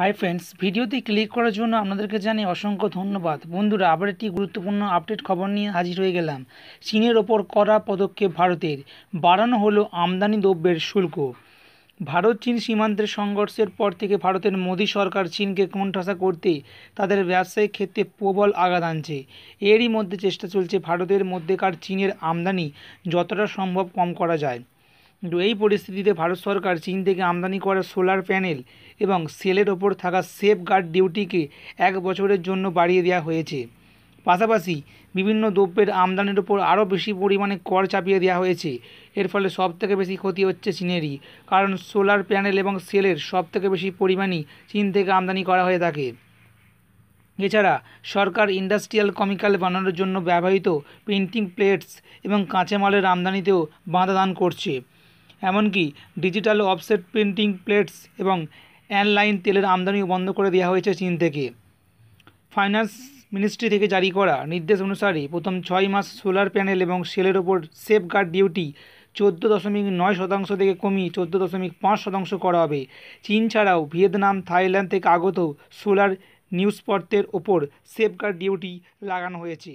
hi friends ভিডিওতে click করার জন্য আপনাদেরকে জানিয়ে অসংখ্য ধন্যবাদ বন্ধুরা আবার একটি গুরুত্বপূর্ণ আপডেট খবর নিয়ে হাজির হয়ে গেলাম চীনের ওপর করা পদক্ষেপ ভারতের বাড়ানো হলো আমদানি দ্রব্যের শুল্ক ভারত চীন সীমান্তের সংঘর্ষের পর থেকে ভারতের মোদী সরকার চীনকে কোণঠাসা করতে তাদের ব্যবসায়িক ক্ষেত্রে প্রবল আঘাত আনছে এরই মধ্যে চেষ্টা চলছে ভারতের মধ্যেকার চীনের আমদানি যতটা সম্ভব কম করা যায় কিন্তু এই পরিস্থিতিতে ভারত সরকার চীন থেকে আমদানি করা সোলার প্যানেল এবং সেলের ওপর থাকা সেফ গার্ড ডিউটিকে এক বছরের জন্য বাড়িয়ে দেওয়া হয়েছে পাশাপাশি বিভিন্ন দ্রব্যের আমদানির ওপর আরও বেশি পরিমাণে কর চাপিয়ে দেওয়া হয়েছে এর ফলে সবথেকে বেশি ক্ষতি হচ্ছে চীনেরই কারণ সোলার প্যানেল এবং সেলের সবথেকে বেশি পরিমাণই চীন থেকে আমদানি করা হয়ে থাকে এছাড়া সরকার ইন্ডাস্ট্রিয়াল কেমিক্যাল বানানোর জন্য ব্যবহৃত প্রিন্টিং প্লেটস এবং কাঁচামালের আমদানিতেও বাধা দান করছে এমনকি ডিজিটাল অফসেট প্রিন্টিং প্লেটস এবং অ্যানলাইন তেলের আমদানিও বন্ধ করে দেওয়া হয়েছে চীন থেকে ফাইন্যান্স মিনিস্ট্রি থেকে জারি করা নির্দেশ অনুসারে প্রথম ছয় মাস সোলার প্যানেল এবং সেলের ওপর সেফগার্ড ডিউটি চোদ্দ দশমিক নয় শতাংশ থেকে কমিয়ে চোদ্দ দশমিক পাঁচ শতাংশ করা হবে চীন ছাড়াও ভিয়েতনাম থাইল্যান্ড থেকে আগত সোলার নিউজপত্রের ওপর সেফগার্ড ডিউটি লাগানো হয়েছে